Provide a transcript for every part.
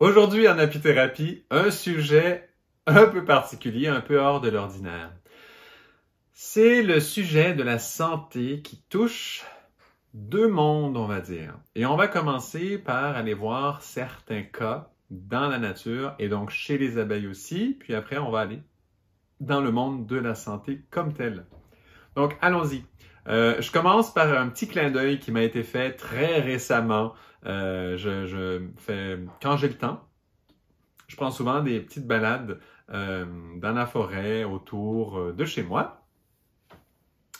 Aujourd'hui en apithérapie, un sujet un peu particulier, un peu hors de l'ordinaire. C'est le sujet de la santé qui touche deux mondes, on va dire. Et on va commencer par aller voir certains cas dans la nature et donc chez les abeilles aussi, puis après on va aller dans le monde de la santé comme tel. Donc allons-y. Euh, je commence par un petit clin d'œil qui m'a été fait très récemment. Euh, quand j'ai le temps, je prends souvent des petites balades euh, dans la forêt autour de chez moi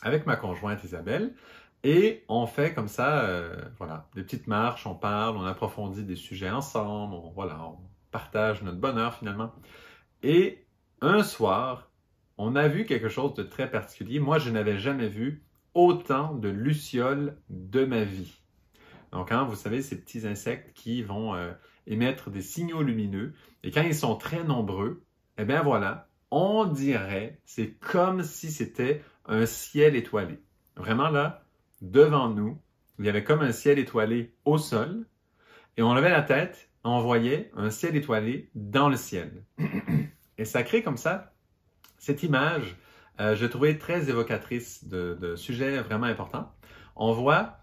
avec ma conjointe Isabelle. Et on fait comme ça, voilà, des petites marches, on parle, on approfondit des sujets ensemble, voilà, on partage notre bonheur finalement. Et un soir, on a vu quelque chose de très particulier. Moi, je n'avais jamais vu autant de lucioles de ma vie. Donc, hein, vous savez, ces petits insectes qui vont euh, émettre des signaux lumineux. Et quand ils sont très nombreux, eh bien voilà, on dirait, c'est comme si c'était un ciel étoilé. Vraiment là, devant nous, il y avait comme un ciel étoilé au sol. Et on levait la tête, on voyait un ciel étoilé dans le ciel. Et ça crée comme ça cette image j'ai euh, je trouvais très évocatrice de, sujets vraiment importants. On voit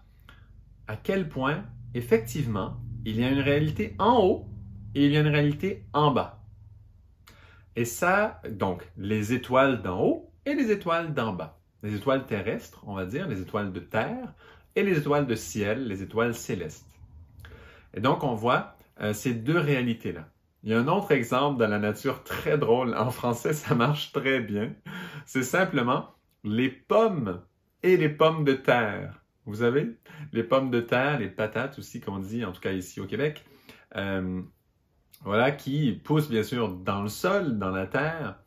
à quel point, effectivement, il y a une réalité en haut et il y a une réalité en bas. Et ça, donc, les étoiles d'en haut et les étoiles d'en bas. Les étoiles terrestres, on va dire, les étoiles de terre et les étoiles de ciel, les étoiles célestes. Et donc, on voit euh, ces deux réalités-là. Il y a un autre exemple dans la nature très drôle. En français, ça marche très bien. C'est simplement les pommes et les pommes de terre. Vous savez, les pommes de terre, les patates aussi qu'on dit, en tout cas ici au Québec. Euh, voilà, qui poussent bien sûr dans le sol, dans la terre,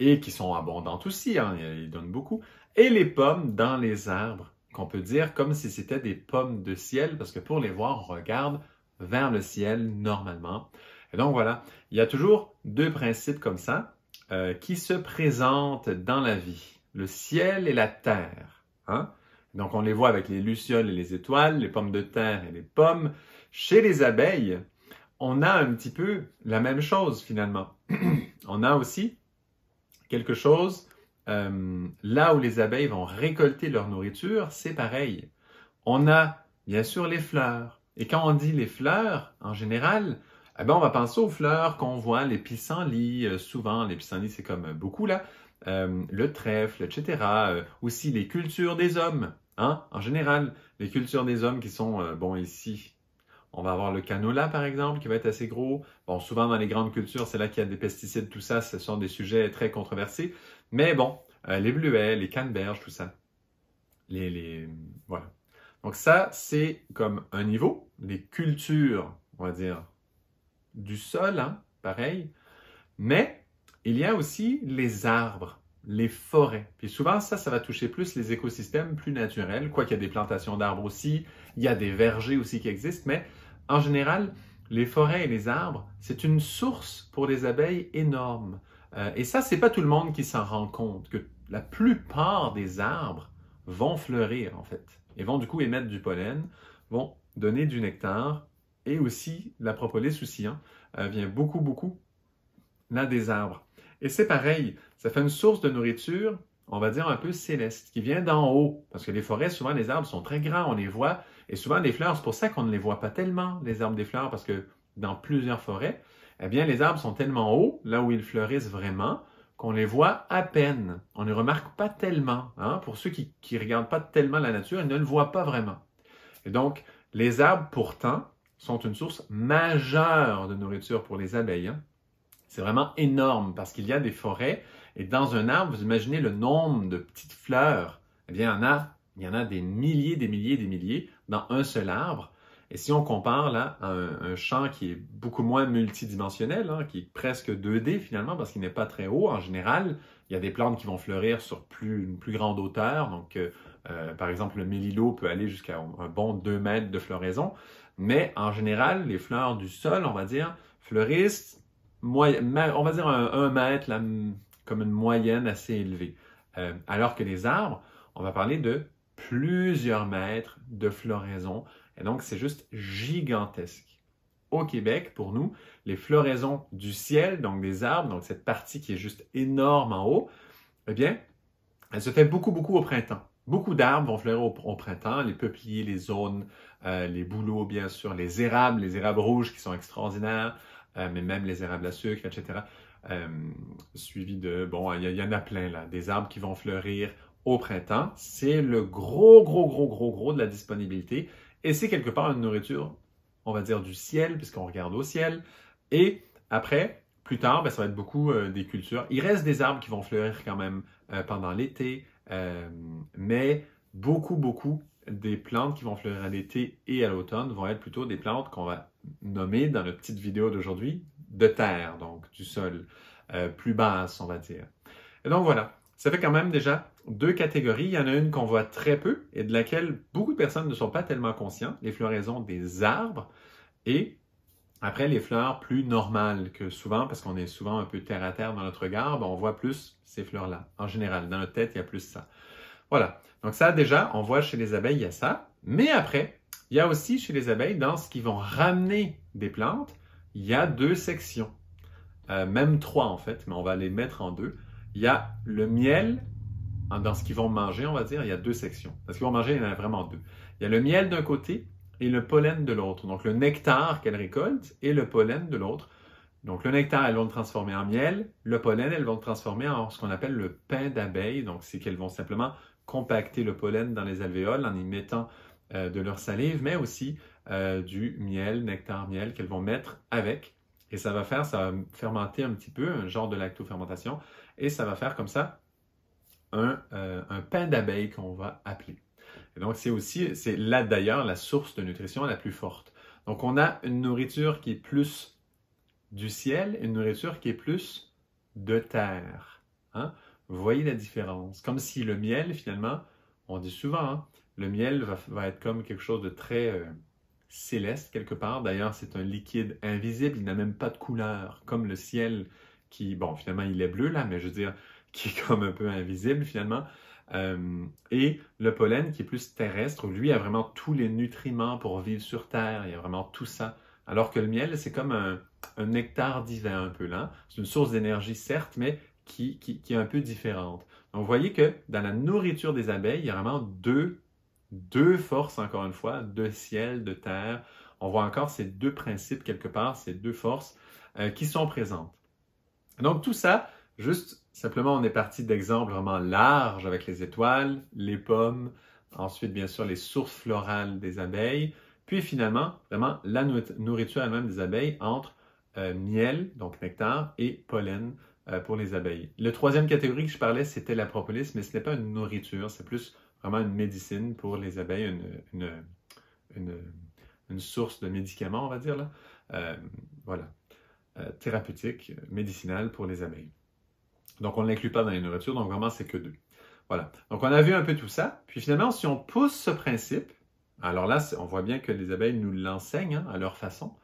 et qui sont abondantes aussi, hein, ils donnent beaucoup. Et les pommes dans les arbres, qu'on peut dire comme si c'était des pommes de ciel, parce que pour les voir, on regarde vers le ciel normalement. Et donc voilà, il y a toujours deux principes comme ça euh, qui se présentent dans la vie, le ciel et la terre. Hein? Donc on les voit avec les lucioles et les étoiles, les pommes de terre et les pommes. Chez les abeilles, on a un petit peu la même chose finalement. on a aussi quelque chose euh, là où les abeilles vont récolter leur nourriture, c'est pareil. On a bien sûr les fleurs. Et quand on dit les fleurs, en général, eh bien, on va penser aux fleurs qu'on voit, les pissenlits, euh, souvent, les pissenlits, c'est comme euh, beaucoup là, euh, le trèfle, etc. aussi les cultures des hommes, hein, en général, les cultures des hommes qui sont, bon, ici, on va avoir le canola, par exemple, qui va être assez gros. Bon, souvent, dans les grandes cultures, c'est là qu'il y a des pesticides, tout ça, ce sont des sujets très controversés. Mais bon, les bleuets, les canneberges, tout ça. Les, les... Voilà. Donc ça, c'est comme un niveau, les cultures, on va dire, du sol, hein, pareil. Mais il y a aussi les arbres, les forêts. Puis souvent, ça, ça va toucher plus les écosystèmes plus naturels, quoiqu'il y a des plantations d'arbres aussi, il y a des vergers aussi qui existent, mais en général, les forêts et les arbres, c'est une source pour les abeilles énorme. Euh, et ça, c'est pas tout le monde qui s'en rend compte, que la plupart des arbres vont fleurir, en fait, et vont du coup émettre du pollen, vont donner du nectar et aussi la propolis aussi, hein, euh, vient beaucoup, beaucoup là des arbres. Et c'est pareil, ça fait une source de nourriture, on va dire un peu céleste, qui vient d'en haut, parce que les forêts, souvent les arbres sont très grands, on les voit, et souvent les fleurs, c'est pour ça qu'on ne les voit pas tellement, les arbres des fleurs, parce que dans plusieurs forêts, eh bien les arbres sont tellement hauts, là où ils fleurissent vraiment, qu'on les voit à peine. On ne remarque pas tellement. Hein. Pour ceux qui ne regardent pas tellement la nature, ils ne le voient pas vraiment. Et donc, les arbres, pourtant, sont une source majeure de nourriture pour les abeilles. Hein. C'est vraiment énorme parce qu'il y a des forêts et dans un arbre, vous imaginez le nombre de petites fleurs. Eh bien, il y en a, il y en a des milliers, des milliers, des milliers dans un seul arbre. Et si on compare là à un, champ qui est beaucoup moins multidimensionnel, hein, qui est presque 2D finalement parce qu'il n'est pas très haut en général, il y a des plantes qui vont fleurir sur une plus grande hauteur. Donc, euh, euh, par exemple, le mélilo peut aller jusqu'à un bon 2 mètres de floraison. Mais en général, les fleurs du sol, on va dire, fleurissent, on va dire un, mètre, comme une moyenne assez élevée. Euh, alors que les arbres, on va parler de plusieurs mètres de floraison. Et donc, c'est juste gigantesque. Au Québec, pour nous, les floraisons du ciel, donc des arbres, donc cette partie qui est juste énorme en haut, eh bien, elle se fait beaucoup, beaucoup au printemps. Beaucoup d'arbres vont fleurir au, printemps, les peupliers, les zones, euh, les bouleaux, bien sûr, les érables, les érables rouges qui sont extraordinaires, euh, mais même les érables à sucre, etc. Euh, suivi de, bon, il y, en a plein là, des arbres qui vont fleurir au printemps. C'est le gros, gros, gros, gros, gros de la disponibilité. Et c'est quelque part une nourriture, on va dire, du ciel, puisqu'on regarde au ciel. Et après, plus tard, ben, ça va être beaucoup des cultures. Il reste des arbres qui vont fleurir quand même pendant l'été, euh, mais beaucoup, beaucoup des plantes qui vont fleurir à l'été et à l'automne vont être plutôt des plantes qu'on va nommer dans notre petite vidéo d'aujourd'hui de terre, donc du sol, euh, plus basse, on va dire. Et donc voilà, ça fait quand même déjà deux catégories. Il y en a une qu'on voit très peu et de laquelle beaucoup de personnes ne sont pas tellement conscientes, les floraisons des arbres, et après, les fleurs plus normales que souvent, parce qu'on est souvent un peu terre à terre dans notre regard, ben, on voit plus ces fleurs-là. En général, dans notre tête, il y a plus ça. Voilà. Donc ça, déjà, on voit chez les abeilles, il y a ça. Mais après, il y a aussi chez les abeilles, dans ce qu'ils vont ramener des plantes, il y a deux sections. Euh, même trois, en fait, mais on va les mettre en deux. Il y a le miel, dans ce qu'ils vont manger, on va dire, il y a deux sections. ce qu'ils vont manger, il y en a vraiment deux. Il y a le miel d'un côté et le pollen de l'autre. Donc le nectar qu'elle récolte et le pollen de l'autre. Donc le nectar, elles vont le transformer en miel, le pollen, elles vont le transformer en ce qu'on appelle le pain d'abeille. Donc c'est qu'elles vont simplement compacter le pollen dans les alvéoles en y mettant euh, de leur salive, mais aussi euh, du miel, nectar, miel qu'elles vont mettre avec. Et ça va faire, ça va fermenter un petit peu, un genre de lactofermentation, et ça va faire comme ça un euh, pain d'abeille qu'on va appeler donc, c'est aussi, c'est là d'ailleurs la source de nutrition la plus forte. Donc, on a une nourriture qui est plus du ciel, une nourriture qui est plus de terre. Hein. voyez la différence. Comme si le miel, finalement, on dit souvent, hein, le miel va, être comme quelque chose de très euh, céleste quelque part. D'ailleurs, c'est un liquide invisible, il n'a même pas de couleur, comme le ciel qui, bon, finalement, il est bleu là, mais je veux dire, qui est comme un peu invisible finalement. Euh, et le pollen qui est plus terrestre, lui a vraiment tous les nutriments pour vivre sur Terre, il y a vraiment tout ça. Alors que le miel, c'est comme un, nectar divin un peu là. C'est une source d'énergie, certes, mais qui, qui, est un peu différente. Donc, vous voyez que dans la nourriture des abeilles, il y a vraiment deux, deux forces, encore une fois, de ciel, de terre. On voit encore ces deux principes quelque part, ces deux forces euh, qui sont présentes. Donc, tout ça, juste Simplement, on est parti d'exemples vraiment larges avec les étoiles, les pommes, ensuite bien sûr les sources florales des abeilles, puis finalement vraiment la nourriture elle-même des abeilles entre euh, miel, donc nectar, et pollen euh, pour les abeilles. La troisième catégorie que je parlais, c'était la propolis, mais ce n'est pas une nourriture, c'est plus vraiment une médecine pour les abeilles, une, source de médicaments, on va dire, là. Euh, voilà, thérapeutique, médicinale pour les abeilles. Donc, on ne l'inclut pas dans les nourritures, donc vraiment, c'est que deux. Voilà. Donc, on a vu un peu tout ça. Puis finalement, si on pousse ce principe, alors là, on voit bien que les abeilles nous l'enseignent hein, à leur façon,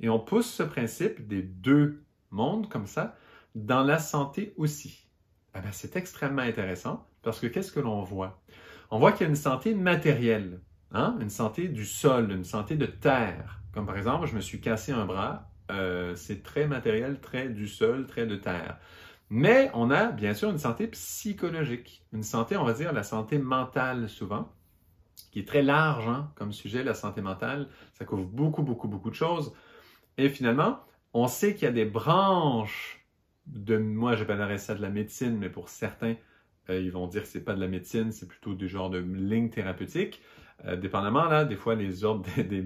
et on pousse ce principe des deux mondes comme ça dans la santé aussi. Ah ben, c'est extrêmement intéressant parce que qu'est-ce que l'on voit? On voit qu'il y a une santé matérielle, hein, une santé du sol, une santé de terre. Comme par exemple, je me suis cassé un bras, euh, c'est très matériel, très du sol, très de terre. Mais on a bien sûr une santé psychologique, une santé, on va dire, la santé mentale souvent, qui est très large hein, comme sujet, la santé mentale. Ça couvre beaucoup, beaucoup, beaucoup de choses. Et finalement, on sait qu'il y a des branches de, moi j'appellerais ça de la médecine, mais pour certains, euh, ils vont dire que c'est pas de la médecine, c'est plutôt du genre de ligne thérapeutique. Euh, dépendamment, là, des fois, les ordres des,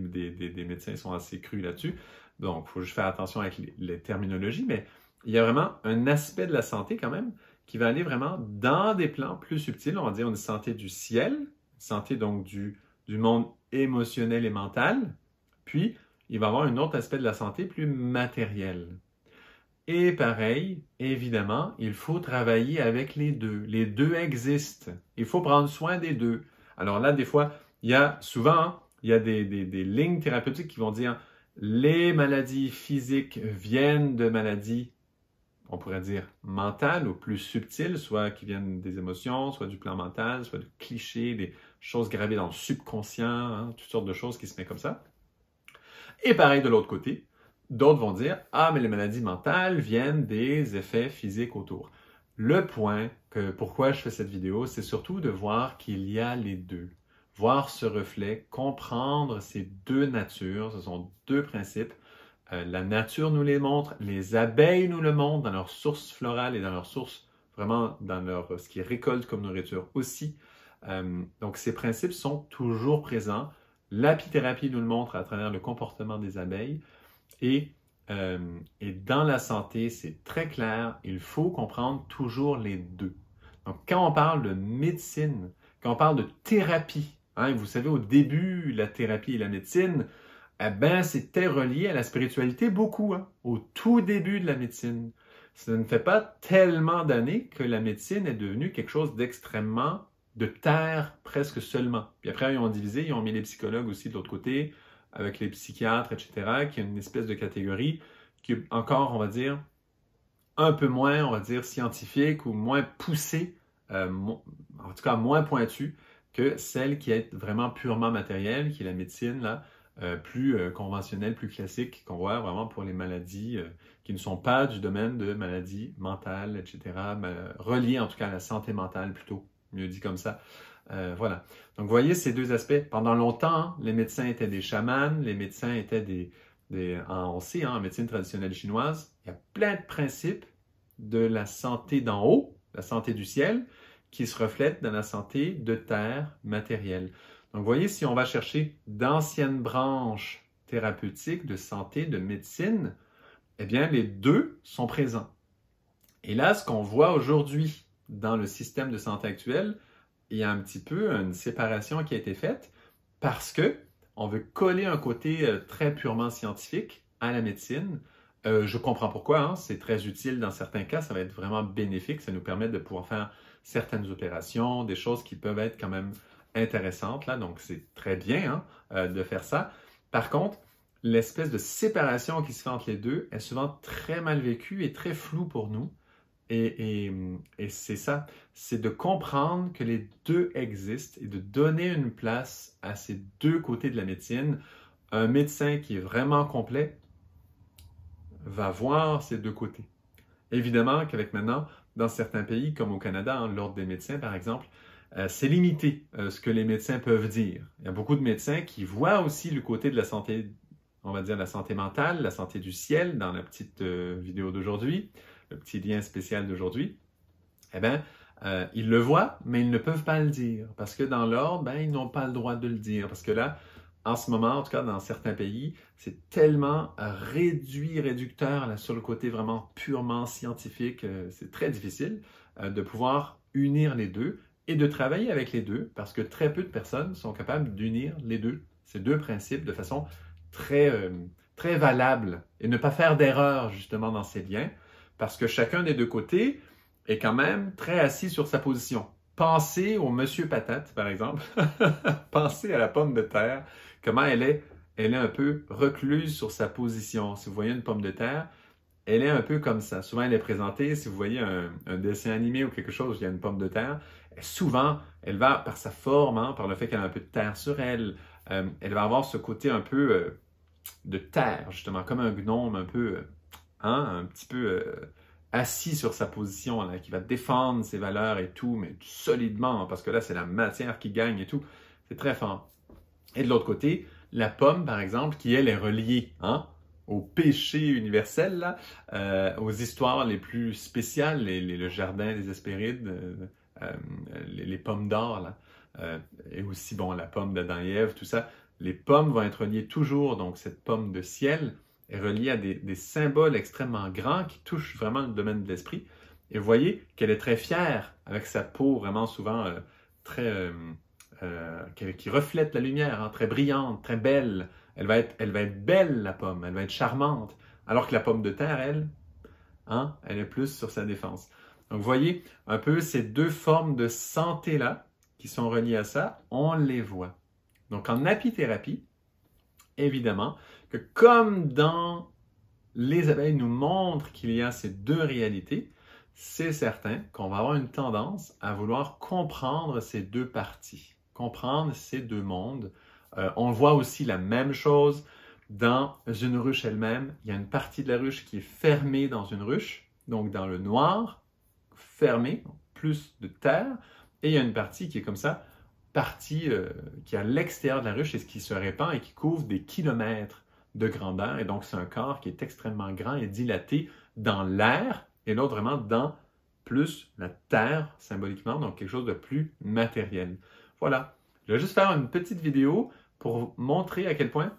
médecins sont assez crus là-dessus. Donc, il faut juste faire attention avec les, les terminologies, mais il y a vraiment un aspect de la santé quand même qui va aller vraiment dans des plans plus subtils. On va dire une santé du ciel, santé donc du, du monde émotionnel et mental. Puis, il va y avoir un autre aspect de la santé plus matériel. Et pareil, évidemment, il faut travailler avec les deux. Les deux existent. Il faut prendre soin des deux. Alors là, des fois, il y a souvent, hein, il y a des lignes thérapeutiques qui vont dire les maladies physiques viennent de maladies on pourrait dire, mental ou plus subtil, soit qui viennent des émotions, soit du plan mental, soit de clichés, des choses gravées dans le subconscient, hein, toutes sortes de choses qui se mettent comme ça. Et pareil de l'autre côté, d'autres vont dire, ah, mais les maladies mentales viennent des effets physiques autour. Le point que pourquoi je fais cette vidéo, c'est surtout de voir qu'il y a les deux. Voir ce reflet, comprendre ces deux natures, ce sont deux principes euh, la nature nous les montre, les abeilles nous le montrent dans leurs sources florales et dans leurs sources, vraiment dans leur, ce qu'ils récoltent comme nourriture aussi. Euh, donc ces principes sont toujours présents. L'apithérapie nous le montre à travers le comportement des abeilles. Et, euh, et dans la santé, c'est très clair, il faut comprendre toujours les deux. Donc quand on parle de médecine, quand on parle de thérapie, hein, vous savez au début, la thérapie et la médecine, eh bien, c'était relié à la spiritualité beaucoup, hein, au tout début de la médecine. Ça ne fait pas tellement d'années que la médecine est devenue quelque chose d'extrêmement de terre presque seulement. Puis après, ils ont divisé, ils ont mis les psychologues aussi de l'autre côté, avec les psychiatres, etc., qui est une espèce de catégorie qui est encore, on va dire, un peu moins, on va dire, scientifique ou moins poussée, euh, en tout cas moins pointue que celle qui est vraiment purement matérielle, qui est la médecine, là, euh, plus euh, conventionnelle, plus classique qu'on voit vraiment pour les maladies euh, qui ne sont pas du domaine de maladies mentales, etc., reliées en tout cas à la santé mentale plutôt, mieux dit comme ça. voilà. Donc, vous voyez ces deux aspects. Pendant longtemps, hein, les médecins étaient des chamans, les médecins étaient des. des on sait, hein, en médecine traditionnelle chinoise, il y a plein de principes de la santé d'en haut, la santé du ciel, qui se reflètent dans la santé de terre matérielle. Donc, vous voyez, si on va chercher d'anciennes branches thérapeutiques de santé, de médecine, eh bien, les deux sont présents. Et là, ce qu'on voit aujourd'hui dans le système de santé actuel, il y a un petit peu une séparation qui a été faite parce que on veut coller un côté euh, très purement scientifique à la médecine. Euh, je comprends pourquoi, hein. c'est très utile dans certains cas, ça va être vraiment bénéfique, ça nous permet de pouvoir faire certaines opérations, des choses qui peuvent être quand même intéressante, là, donc c'est très bien hein, euh, de faire ça. Par contre, l'espèce de séparation qui se fait entre les deux est souvent très mal vécue et très floue pour nous. Et, c'est ça, c'est de comprendre que les deux existent et de donner une place à ces deux côtés de la médecine. Un médecin qui est vraiment complet va voir ces deux côtés. Évidemment qu'avec maintenant, dans certains pays comme au Canada, hein, l'Ordre des médecins par exemple, euh, c'est limité euh, ce que les médecins peuvent dire. Il y a beaucoup de médecins qui voient aussi le côté de la santé, on va dire la santé mentale, la santé du ciel dans la petite euh, vidéo d'aujourd'hui, le petit lien spécial d'aujourd'hui. Eh bien, ils le voient, mais ils ne peuvent pas le dire parce que dans l'ordre, ben, ils n'ont pas le droit de le dire parce que là, en ce moment, en tout cas dans certains pays, c'est tellement réduit, réducteur sur le côté vraiment purement scientifique, c'est très difficile de pouvoir unir les deux et de travailler avec les deux parce que très peu de personnes sont capables d'unir les deux, ces deux principes de façon très, euh, très valable et ne pas faire d'erreur justement dans ces liens parce que chacun des deux côtés est quand même très assis sur sa position. Pensez au monsieur patate, par exemple. Pensez à la pomme de terre, comment elle est, elle est un peu recluse sur sa position. Si vous voyez une pomme de terre, elle est un peu comme ça. Souvent, elle est présentée, si vous voyez un, dessin animé ou quelque chose, il y a une pomme de terre, souvent, elle va, par sa forme, hein, par le fait qu'elle a un peu de terre sur elle, euh, elle va avoir ce côté un peu euh, de terre, justement, comme un gnome un peu, euh, hein, un petit peu assis sur sa position, qui va défendre ses valeurs et tout, mais solidement, parce que là, c'est la matière qui gagne et tout. C'est très fort. Et de l'autre côté, la pomme, par exemple, qui, elle, est reliée, hein, au péché universel, euh, aux histoires les plus spéciales, les, le jardin des Hespérides, euh, euh, les, pommes d'or, et aussi bon, la pomme d'Adam et Ève, tout ça. Les pommes vont être reliées toujours, donc cette pomme de ciel est reliée à des, symboles extrêmement grands qui touchent vraiment le domaine de l'esprit. Et vous voyez qu'elle est très fière, avec sa peau vraiment souvent très... qui, reflète la lumière, hein, très brillante, très belle, elle va, être, belle, la pomme. Elle va être charmante. Alors que la pomme de terre, elle, hein, elle est plus sur sa défense. Donc, vous voyez un peu ces deux formes de santé-là qui sont reliées à ça, on les voit. Donc, en apithérapie, évidemment, que comme dans les abeilles nous montrent qu'il y a ces deux réalités, c'est certain qu'on va avoir une tendance à vouloir comprendre ces deux parties, comprendre ces deux mondes, euh, on voit aussi la même chose dans une ruche elle-même. Il y a une partie de la ruche qui est fermée dans une ruche, donc dans le noir, fermée, plus de terre, et il y a une partie qui est comme ça, partie euh, qui est à l'extérieur de la ruche et ce qui se répand et qui couvre des kilomètres de grandeur. Et donc, c'est un corps qui est extrêmement grand et dilaté dans l'air, et l'autre vraiment dans plus la terre symboliquement, donc quelque chose de plus matériel. Voilà, je vais juste faire une petite vidéo pour montrer à quel point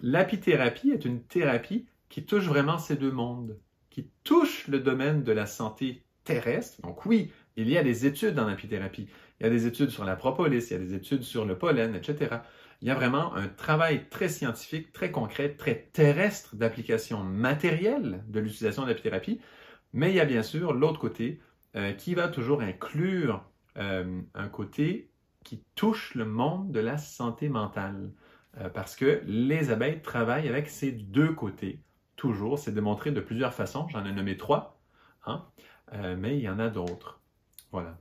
l'apithérapie est une thérapie qui touche vraiment ces deux mondes, qui touche le domaine de la santé terrestre. Donc oui, il y a des études dans apithérapie. Il y a des études sur la propolis, il y a des études sur le pollen, etc. Il y a vraiment un travail très scientifique, très concret, très terrestre d'application matérielle de l'utilisation de l'apithérapie. Mais il y a bien sûr l'autre côté euh, qui va toujours inclure euh, un côté qui touche le monde de la santé mentale. Euh, parce que les abeilles travaillent avec ces deux côtés. Toujours, c'est démontré de plusieurs façons. J'en ai nommé trois, hein? Euh, mais il y en a d'autres. Voilà.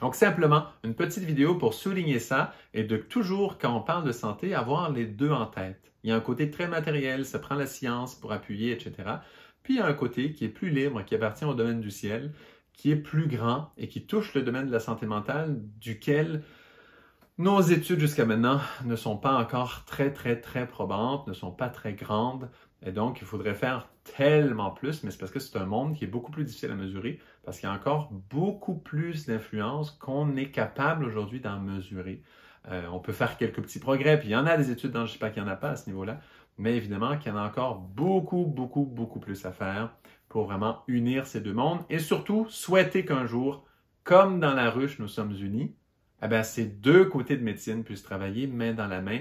Donc simplement, une petite vidéo pour souligner ça et de toujours, quand on parle de santé, avoir les deux en tête. Il y a un côté très matériel, ça prend la science pour appuyer, etc. Puis il y a un côté qui est plus libre, qui appartient au domaine du ciel, qui est plus grand et qui touche le domaine de la santé mentale, duquel nos études jusqu'à maintenant ne sont pas encore très, très, très probantes, ne sont pas très grandes. Et donc, il faudrait faire tellement plus, mais c'est parce que c'est un monde qui est beaucoup plus difficile à mesurer, parce qu'il y a encore beaucoup plus d'influence qu'on est capable aujourd'hui d'en mesurer. Euh, on peut faire quelques petits progrès, puis il y en a des études dans hein, le pas qu'il n'y en a pas à ce niveau-là, mais évidemment qu'il y en a encore beaucoup, beaucoup, beaucoup plus à faire pour vraiment unir ces deux mondes et surtout souhaiter qu'un jour, comme dans la ruche, nous sommes unis, eh ben, ces deux côtés de médecine puissent travailler main dans la main.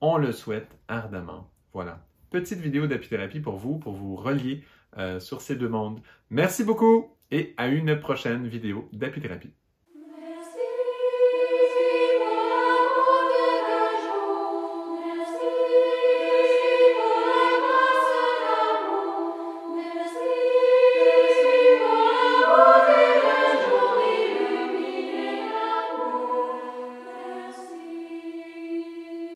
On le souhaite ardemment. Voilà. Petite vidéo d'apithérapie pour vous, pour vous relier euh, sur ces deux mondes. Merci beaucoup et à une prochaine vidéo d'apithérapie.